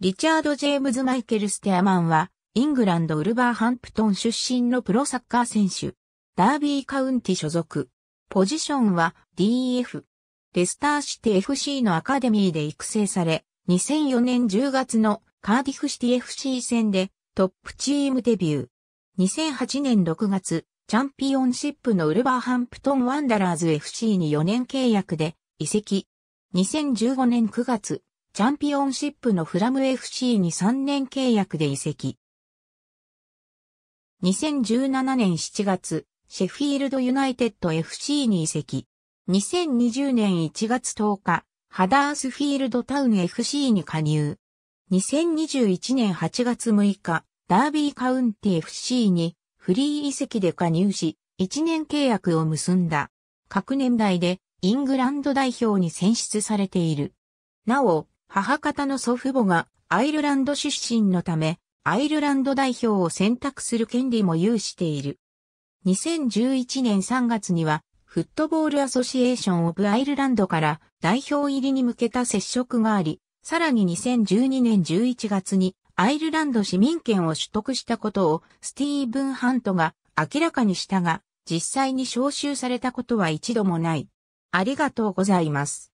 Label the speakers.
Speaker 1: リチャード・ジェームズ・マイケル・ステアマンは、イングランド・ウルバーハンプトン出身のプロサッカー選手、ダービーカウンティ所属。ポジションは DF。レスターシティ FC のアカデミーで育成され、2004年10月のカーディフシティ FC 戦でトップチームデビュー。2008年6月、チャンピオンシップのウルバーハンプトン・ワンダラーズ FC に4年契約で移籍。2015年9月、チャンピオンシップのフラム FC に3年契約で移籍。2017年7月、シェフィールドユナイテッド FC に移籍。2020年1月10日、ハダースフィールドタウン FC に加入。2021年8月6日、ダービーカウンティ FC にフリー移籍で加入し、1年契約を結んだ。各年代でイングランド代表に選出されている。なお、母方の祖父母がアイルランド出身のため、アイルランド代表を選択する権利も有している。2011年3月には、フットボールアソシエーション・オブ・アイルランドから代表入りに向けた接触があり、さらに2012年11月にアイルランド市民権を取得したことをスティーブン・ハントが明らかにしたが、実際に招集されたことは一度もない。ありがとうございます。